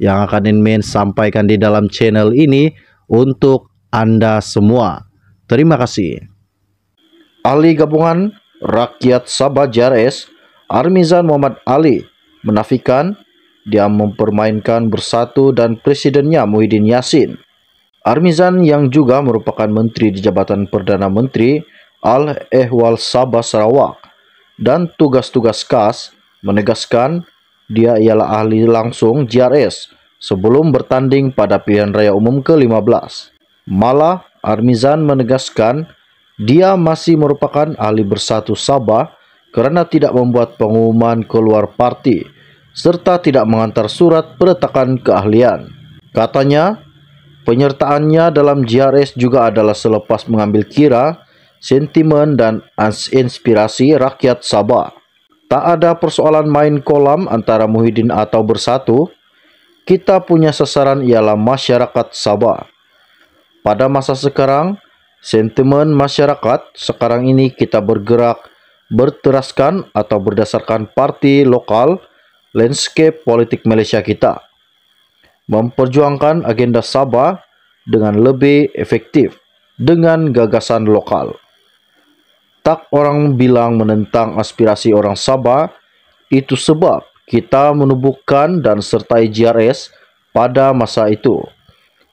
yang akan Inmin sampaikan di dalam channel ini untuk Anda semua. Terima kasih. Ahli gabungan Rakyat Sabah Jares, Armizan Muhammad Ali, menafikan dia mempermainkan Bersatu dan presidennya Muhyiddin Yassin. Armizan yang juga merupakan menteri di jabatan Perdana Menteri Al-Ehwal Sabah Sarawak dan tugas-tugas khas menegaskan dia ialah ahli langsung JRS sebelum bertanding pada pilihan raya umum ke-15. Malah, Armizan menegaskan dia masih merupakan ahli bersatu Sabah karena tidak membuat pengumuman keluar parti serta tidak mengantar surat peretakan keahlian. Katanya, penyertaannya dalam JRS juga adalah selepas mengambil kira sentimen dan inspirasi rakyat Sabah. Tak ada persoalan main kolam antara Muhyiddin atau bersatu. Kita punya sasaran ialah masyarakat Sabah. Pada masa sekarang, sentimen masyarakat sekarang ini kita bergerak berteraskan atau berdasarkan parti lokal landscape politik Malaysia kita. Memperjuangkan agenda Sabah dengan lebih efektif dengan gagasan lokal. Tak orang bilang menentang aspirasi orang Sabah, itu sebab kita menubuhkan dan sertai JRS pada masa itu.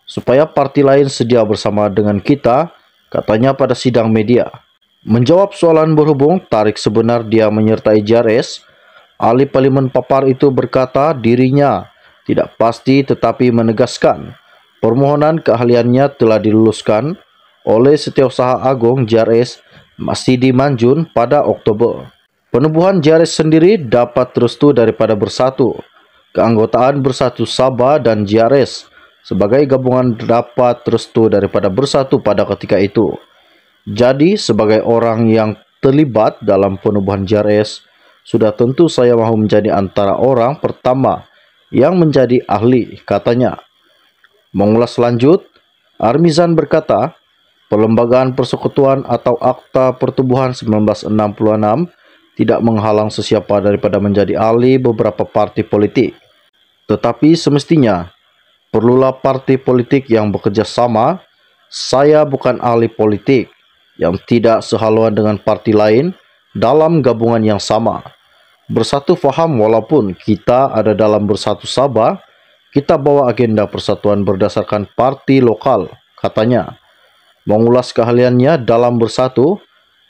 Supaya parti lain sedia bersama dengan kita, katanya pada sidang media. Menjawab soalan berhubung tarik sebenar dia menyertai JRS, ahli Parlimen Papar itu berkata dirinya tidak pasti tetapi menegaskan permohonan keahliannya telah diluluskan oleh Setiausaha Agung JRS masih dimanjun pada Oktober. Penubuhan Jaris sendiri dapat restu daripada Bersatu. Keanggotaan Bersatu Sabah dan Jaris sebagai gabungan dapat restu daripada Bersatu pada ketika itu. Jadi sebagai orang yang terlibat dalam penubuhan Jaris, sudah tentu saya mau menjadi antara orang pertama yang menjadi ahli, katanya. Mengulas lanjut, Armizan berkata, Perlembagaan Persekutuan atau Akta Pertubuhan 1966 tidak menghalang sesiapa daripada menjadi ahli beberapa parti politik. Tetapi semestinya, perlulah parti politik yang bekerja sama. Saya bukan ahli politik yang tidak sehaluan dengan parti lain dalam gabungan yang sama. Bersatu faham walaupun kita ada dalam bersatu Sabah, kita bawa agenda persatuan berdasarkan parti lokal, katanya. Mengulas keahliannya dalam bersatu,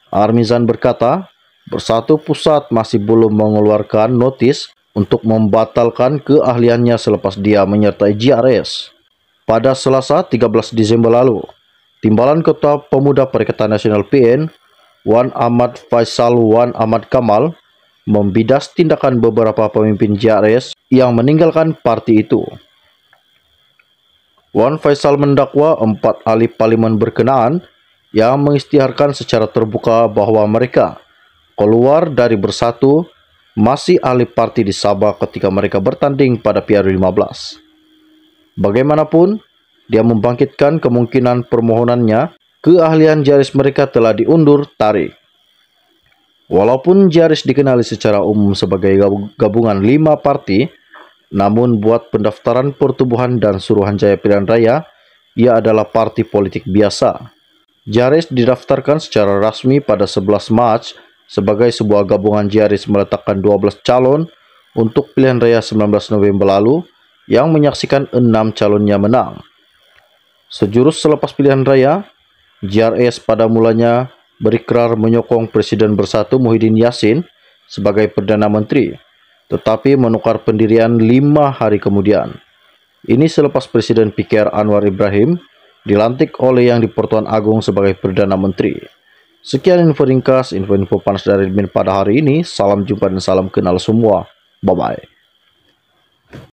Armizan berkata, Bersatu Pusat masih belum mengeluarkan notis untuk membatalkan keahliannya selepas dia menyertai GRS. Pada Selasa 13 Desember lalu, Timbalan Ketua Pemuda Perikatan Nasional PN, Wan Ahmad Faisal Wan Ahmad Kamal, membidas tindakan beberapa pemimpin GRS yang meninggalkan parti itu. Wan Faisal mendakwa empat ahli parlimen berkenaan yang mengistiharkan secara terbuka bahwa mereka keluar dari bersatu masih ahli parti di Sabah ketika mereka bertanding pada Piala 15. Bagaimanapun, dia membangkitkan kemungkinan permohonannya keahlian Jaris mereka telah diundur tarik. Walaupun Jaris dikenali secara umum sebagai gabungan lima parti, namun buat pendaftaran pertubuhan dan suruhan jaya Pilihan Raya, ia adalah parti politik biasa. Jaris didaftarkan secara rasmi pada 11 Mac sebagai sebuah gabungan Jaris meletakkan 12 calon untuk pilihan raya 19 November lalu yang menyaksikan 6 calonnya menang. Sejurus selepas pilihan raya, JRS pada mulanya berikrar menyokong Presiden Bersatu Muhyiddin Yassin sebagai Perdana Menteri tetapi menukar pendirian lima hari kemudian. Ini selepas Presiden PKR Anwar Ibrahim dilantik oleh yang di Pertuan Agung sebagai Perdana Menteri. Sekian info ringkas, info-info panas dari admin pada hari ini. Salam jumpa dan salam kenal semua. Bye-bye.